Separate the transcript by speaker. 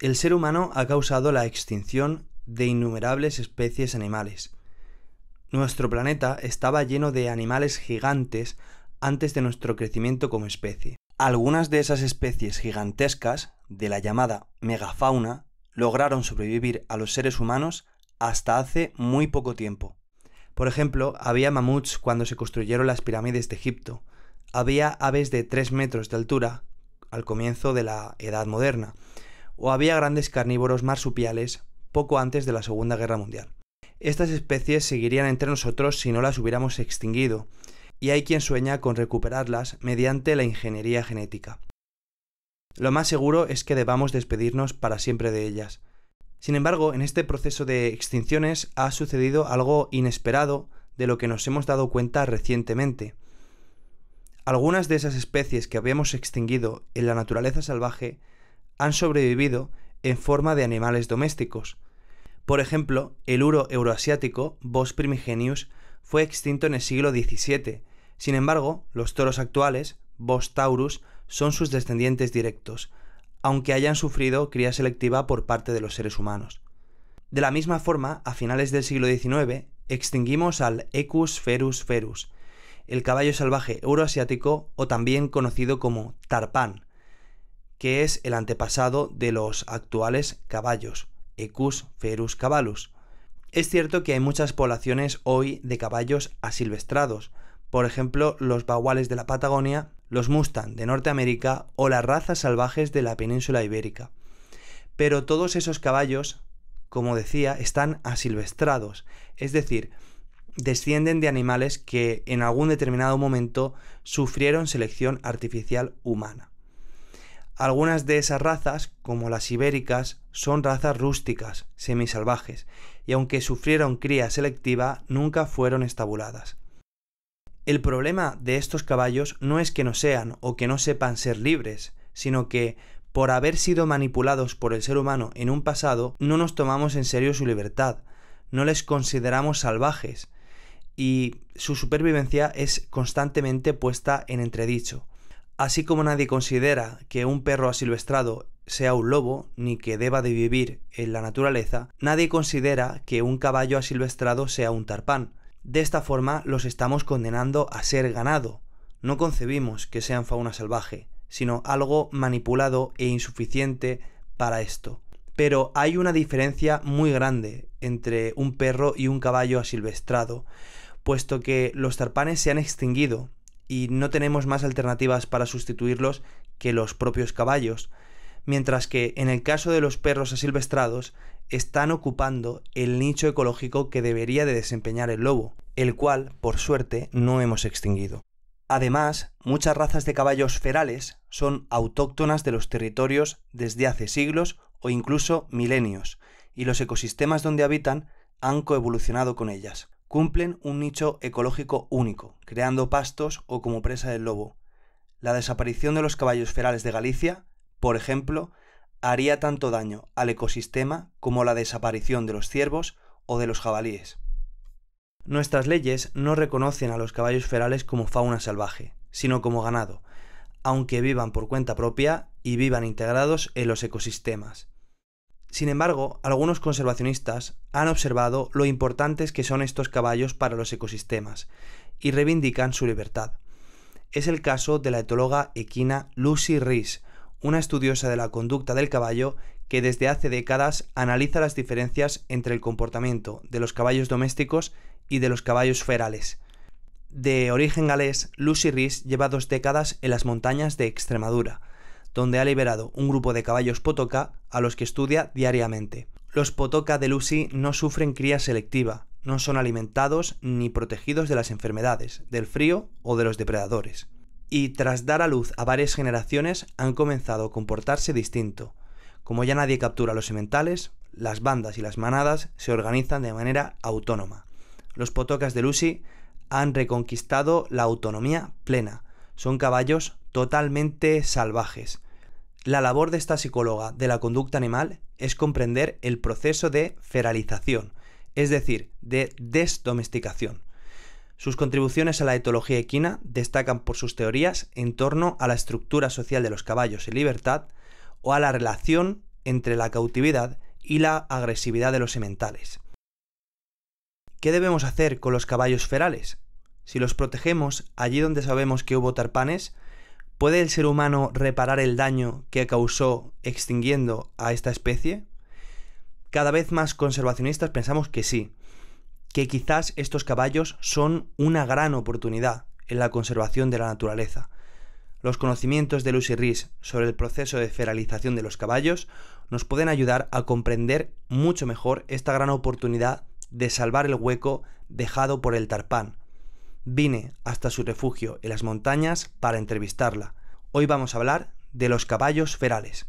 Speaker 1: El ser humano ha causado la extinción de innumerables especies animales. Nuestro planeta estaba lleno de animales gigantes antes de nuestro crecimiento como especie. Algunas de esas especies gigantescas, de la llamada megafauna, lograron sobrevivir a los seres humanos hasta hace muy poco tiempo. Por ejemplo, había mamuts cuando se construyeron las pirámides de Egipto. Había aves de 3 metros de altura al comienzo de la Edad Moderna o había grandes carnívoros marsupiales poco antes de la Segunda Guerra Mundial. Estas especies seguirían entre nosotros si no las hubiéramos extinguido, y hay quien sueña con recuperarlas mediante la ingeniería genética. Lo más seguro es que debamos despedirnos para siempre de ellas. Sin embargo, en este proceso de extinciones ha sucedido algo inesperado de lo que nos hemos dado cuenta recientemente. Algunas de esas especies que habíamos extinguido en la naturaleza salvaje han sobrevivido en forma de animales domésticos. Por ejemplo, el uro euroasiático, Bos primigenius, fue extinto en el siglo XVII. Sin embargo, los toros actuales, Bos taurus, son sus descendientes directos, aunque hayan sufrido cría selectiva por parte de los seres humanos. De la misma forma, a finales del siglo XIX, extinguimos al Equus ferus ferus, el caballo salvaje euroasiático o también conocido como tarpan que es el antepasado de los actuales caballos, Equus ferus caballus. Es cierto que hay muchas poblaciones hoy de caballos asilvestrados, por ejemplo los baguales de la Patagonia, los Mustang de Norteamérica o las razas salvajes de la península ibérica. Pero todos esos caballos, como decía, están asilvestrados, es decir, descienden de animales que en algún determinado momento sufrieron selección artificial humana. Algunas de esas razas, como las ibéricas, son razas rústicas, semisalvajes, y aunque sufrieron cría selectiva, nunca fueron estabuladas. El problema de estos caballos no es que no sean o que no sepan ser libres, sino que, por haber sido manipulados por el ser humano en un pasado, no nos tomamos en serio su libertad, no les consideramos salvajes, y su supervivencia es constantemente puesta en entredicho. Así como nadie considera que un perro asilvestrado sea un lobo, ni que deba de vivir en la naturaleza, nadie considera que un caballo asilvestrado sea un tarpán. De esta forma los estamos condenando a ser ganado. No concebimos que sean fauna salvaje, sino algo manipulado e insuficiente para esto. Pero hay una diferencia muy grande entre un perro y un caballo asilvestrado, puesto que los tarpanes se han extinguido y no tenemos más alternativas para sustituirlos que los propios caballos, mientras que en el caso de los perros asilvestrados están ocupando el nicho ecológico que debería de desempeñar el lobo, el cual, por suerte, no hemos extinguido. Además, muchas razas de caballos ferales son autóctonas de los territorios desde hace siglos o incluso milenios, y los ecosistemas donde habitan han coevolucionado con ellas cumplen un nicho ecológico único, creando pastos o como presa del lobo. La desaparición de los caballos ferales de Galicia, por ejemplo, haría tanto daño al ecosistema como la desaparición de los ciervos o de los jabalíes. Nuestras leyes no reconocen a los caballos ferales como fauna salvaje, sino como ganado, aunque vivan por cuenta propia y vivan integrados en los ecosistemas. Sin embargo, algunos conservacionistas han observado lo importantes que son estos caballos para los ecosistemas y reivindican su libertad. Es el caso de la etóloga equina Lucy Rees, una estudiosa de la conducta del caballo que desde hace décadas analiza las diferencias entre el comportamiento de los caballos domésticos y de los caballos ferales. De origen galés, Lucy Rees lleva dos décadas en las montañas de Extremadura, donde ha liberado un grupo de caballos potoka a los que estudia diariamente. Los potoka de Lucy no sufren cría selectiva, no son alimentados ni protegidos de las enfermedades, del frío o de los depredadores. Y tras dar a luz a varias generaciones han comenzado a comportarse distinto. Como ya nadie captura los sementales, las bandas y las manadas se organizan de manera autónoma. Los potocas de Lucy han reconquistado la autonomía plena. Son caballos totalmente salvajes, la labor de esta psicóloga de la conducta animal es comprender el proceso de feralización, es decir, de desdomesticación. Sus contribuciones a la etología equina destacan por sus teorías en torno a la estructura social de los caballos en libertad o a la relación entre la cautividad y la agresividad de los sementales. ¿Qué debemos hacer con los caballos ferales? Si los protegemos allí donde sabemos que hubo tarpanes, ¿Puede el ser humano reparar el daño que causó extinguiendo a esta especie? Cada vez más conservacionistas pensamos que sí, que quizás estos caballos son una gran oportunidad en la conservación de la naturaleza. Los conocimientos de Lucy Rhys sobre el proceso de feralización de los caballos nos pueden ayudar a comprender mucho mejor esta gran oportunidad de salvar el hueco dejado por el tarpán, Vine hasta su refugio en las montañas para entrevistarla. Hoy vamos a hablar de los caballos ferales.